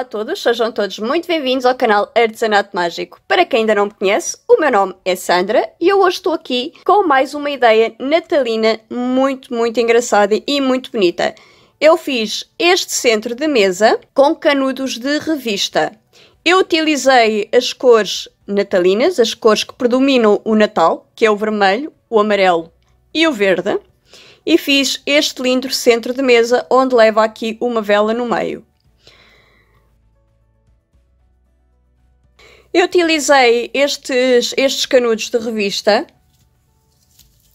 Olá a todos, sejam todos muito bem-vindos ao canal Artesanato Mágico. Para quem ainda não me conhece, o meu nome é Sandra e eu hoje estou aqui com mais uma ideia natalina muito, muito engraçada e muito bonita. Eu fiz este centro de mesa com canudos de revista. Eu utilizei as cores natalinas, as cores que predominam o Natal, que é o vermelho, o amarelo e o verde, e fiz este lindo centro de mesa onde leva aqui uma vela no meio. Eu utilizei estes, estes canudos de revista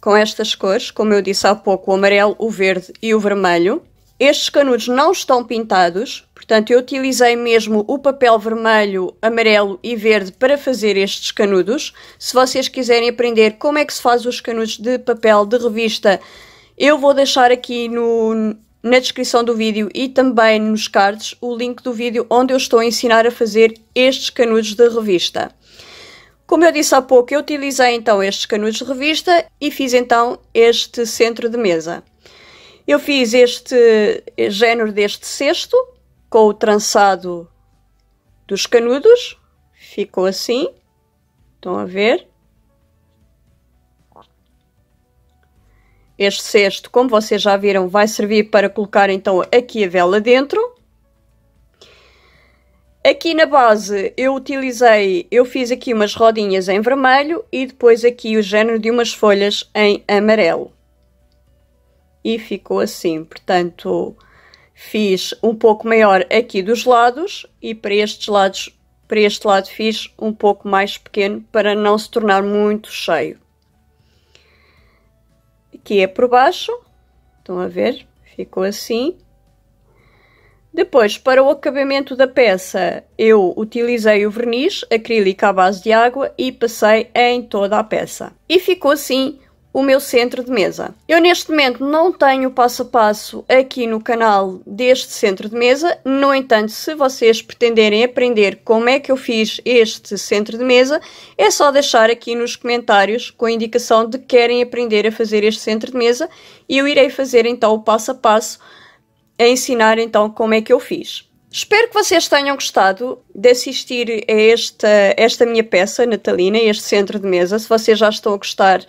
com estas cores, como eu disse há pouco, o amarelo, o verde e o vermelho. Estes canudos não estão pintados, portanto eu utilizei mesmo o papel vermelho, amarelo e verde para fazer estes canudos. Se vocês quiserem aprender como é que se faz os canudos de papel de revista, eu vou deixar aqui no, na descrição do vídeo e também nos cards o link do vídeo onde eu estou a ensinar a fazer estes canudos de revista. Como eu disse há pouco, eu utilizei então estes canudos de revista e fiz então este centro de mesa. Eu fiz este género deste cesto com o trançado dos canudos, ficou assim, estão a ver? Este cesto, como vocês já viram, vai servir para colocar então aqui a vela dentro. Aqui na base eu utilizei, eu fiz aqui umas rodinhas em vermelho e depois aqui o género de umas folhas em amarelo. E ficou assim, portanto fiz um pouco maior aqui dos lados e para estes lados, para este lado fiz um pouco mais pequeno para não se tornar muito cheio que é por baixo, estão a ver? Ficou assim. Depois, para o acabamento da peça, eu utilizei o verniz acrílico à base de água e passei em toda a peça. E ficou assim o meu centro de mesa. Eu neste momento não tenho passo a passo aqui no canal deste centro de mesa, no entanto, se vocês pretenderem aprender como é que eu fiz este centro de mesa, é só deixar aqui nos comentários com a indicação de que querem aprender a fazer este centro de mesa e eu irei fazer então o passo a passo a ensinar então como é que eu fiz. Espero que vocês tenham gostado de assistir a esta, esta minha peça natalina, este centro de mesa. Se vocês já estão a gostar,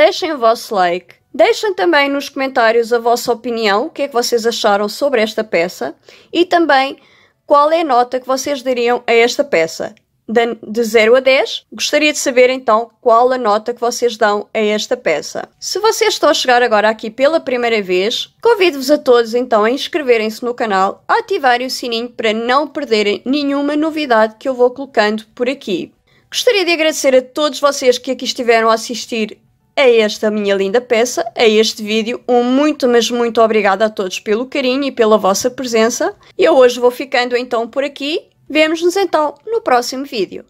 deixem o vosso like, deixem também nos comentários a vossa opinião, o que é que vocês acharam sobre esta peça e também qual é a nota que vocês dariam a esta peça. De, de 0 a 10, gostaria de saber então qual a nota que vocês dão a esta peça. Se vocês estão a chegar agora aqui pela primeira vez, convido-vos a todos então a inscreverem-se no canal, ativarem o sininho para não perderem nenhuma novidade que eu vou colocando por aqui. Gostaria de agradecer a todos vocês que aqui estiveram a assistir é esta minha linda peça, é este vídeo. Um muito, mas muito obrigada a todos pelo carinho e pela vossa presença. E eu hoje vou ficando então por aqui. Vemos-nos então no próximo vídeo.